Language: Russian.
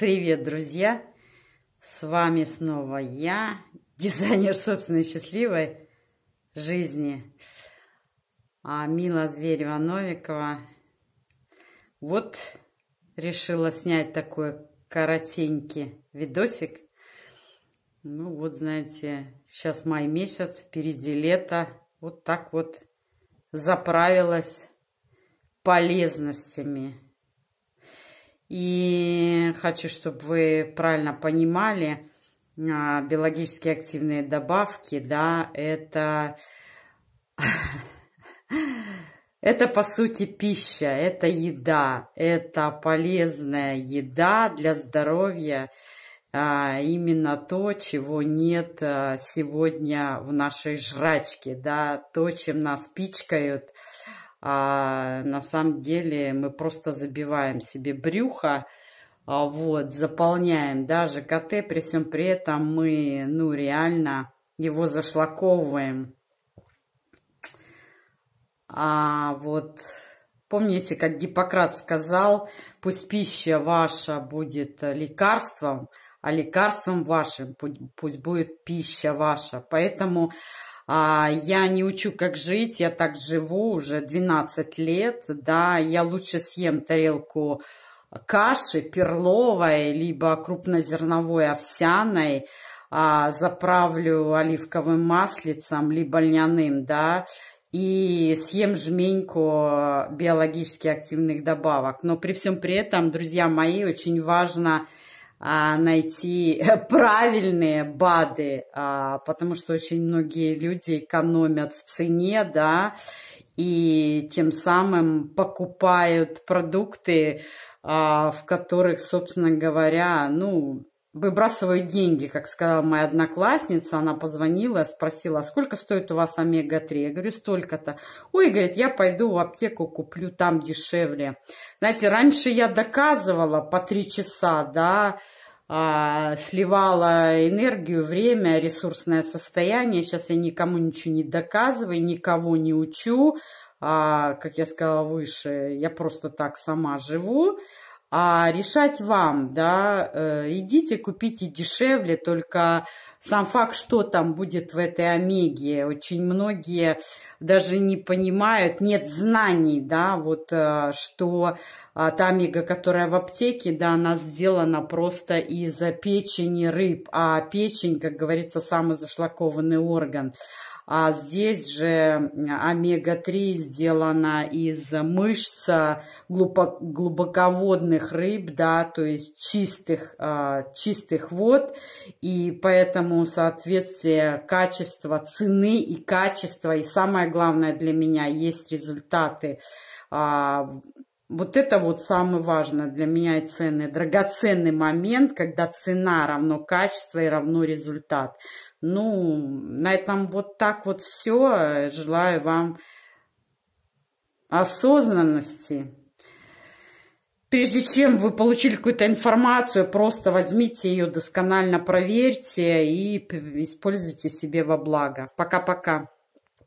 Привет, друзья! С вами снова я, дизайнер собственной счастливой жизни. А Мила Зверева-Новикова. Вот решила снять такой коротенький видосик. Ну вот, знаете, сейчас май месяц, впереди лето. Вот так вот заправилась полезностями и хочу, чтобы вы правильно понимали, а, биологически активные добавки, да, это, это по сути пища, это еда, это полезная еда для здоровья, а, именно то, чего нет а, сегодня в нашей жрачке, да, то, чем нас пичкают, а на самом деле мы просто забиваем себе брюхо, а, вот, заполняем даже КТ, при всем при этом мы, ну, реально его зашлаковываем. А вот помните, как Гиппократ сказал, пусть пища ваша будет лекарством, а лекарством вашим пусть будет пища ваша. Поэтому а, я не учу, как жить, я так живу уже 12 лет, да, я лучше съем тарелку каши перловой, либо крупнозерновой овсяной, а, заправлю оливковым маслицем, либо льняным, да, и съем жменьку биологически активных добавок. Но при всем при этом, друзья мои, очень важно а, найти э, правильные БАДы, а, потому что очень многие люди экономят в цене, да, и тем самым покупают продукты, а, в которых, собственно говоря, ну, выбрасываю деньги, как сказала моя одноклассница. Она позвонила, спросила, «А сколько стоит у вас омега-3? Я говорю, столько-то. Ой, говорит, я пойду в аптеку, куплю там дешевле. Знаете, раньше я доказывала по три часа, да, а, сливала энергию, время, ресурсное состояние. Сейчас я никому ничего не доказываю, никого не учу. А, как я сказала выше, я просто так сама живу. А решать вам, да, э, идите, купите дешевле, только сам факт, что там будет в этой омеге, очень многие даже не понимают, нет знаний, да, вот э, что а, та омега, которая в аптеке, да, она сделана просто из печени рыб, а печень, как говорится, самый зашлакованный орган. А здесь же омега-3 сделана из мышц глубоководных, крупных рыб, да, то есть чистых, а, чистых вод, и поэтому соответствие качества, цены и качества, и самое главное для меня есть результаты а, вот это вот самое важное для меня и ценный, драгоценный момент, когда цена равно качество и равно результат. Ну, на этом вот так вот все. Желаю вам осознанности. Прежде чем вы получили какую-то информацию, просто возьмите ее досконально, проверьте и используйте себе во благо. Пока-пока.